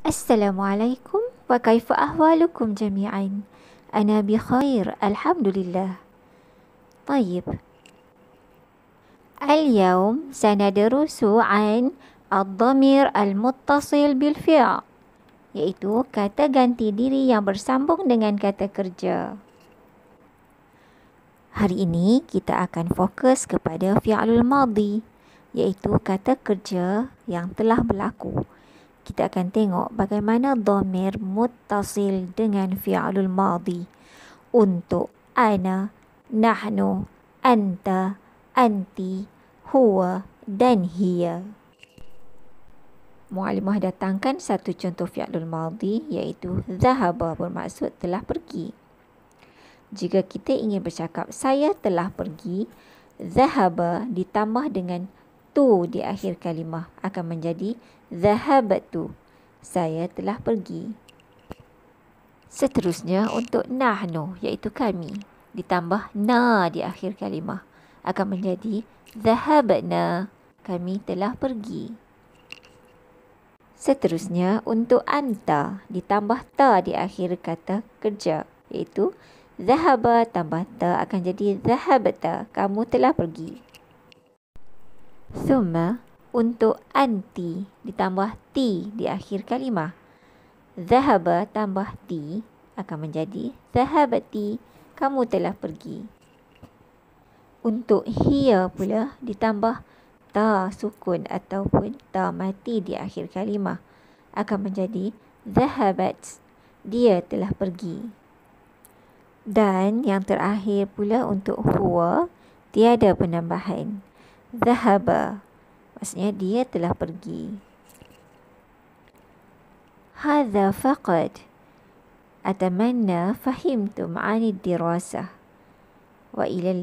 Assalamualaikum wa kaifa ahwalukum jami'in. Ana bi khair, alhamdulillah. Tayyib. Al-yawm sanadrusu 'an ad-dhamir al-muttasil bil fi'l. Iaitu kata ganti diri yang bersambung dengan kata kerja. Hari ini kita akan fokus kepada fi'lul madi, iaitu kata kerja yang telah berlaku kita akan tengok bagaimana dhamir mutasil dengan fi'alul madhi untuk ana, nahnu, anta, anti, huwa dan hiya. Muallimah datangkan satu contoh fi'alul madhi iaitu zahaba bermaksud telah pergi. Jika kita ingin bercakap saya telah pergi, zahaba ditambah dengan tu di akhir kalimah akan menjadi zahabatu. Saya telah pergi. Seterusnya untuk nahnu iaitu kami ditambah na di akhir kalimah akan menjadi zahabna. Kami telah pergi. Seterusnya untuk anta ditambah ta di akhir kata kerja iaitu zahaba tambah ta akan jadi zahabta. Kamu telah pergi. Summa untuk anti ditambah ti di akhir kalimah. Zahaba tambah ti akan menjadi zahabati. Kamu telah pergi. Untuk hiya pula ditambah ta sukun ataupun ta mati di akhir kalimah akan menjadi zahabat. Dia telah pergi. Dan yang terakhir pula untuk huwa tiada penambahan. Zahaba Maksudnya dia telah pergi Hadha faqad Atamanna fahimtu ma'ani dirasah Wa ilal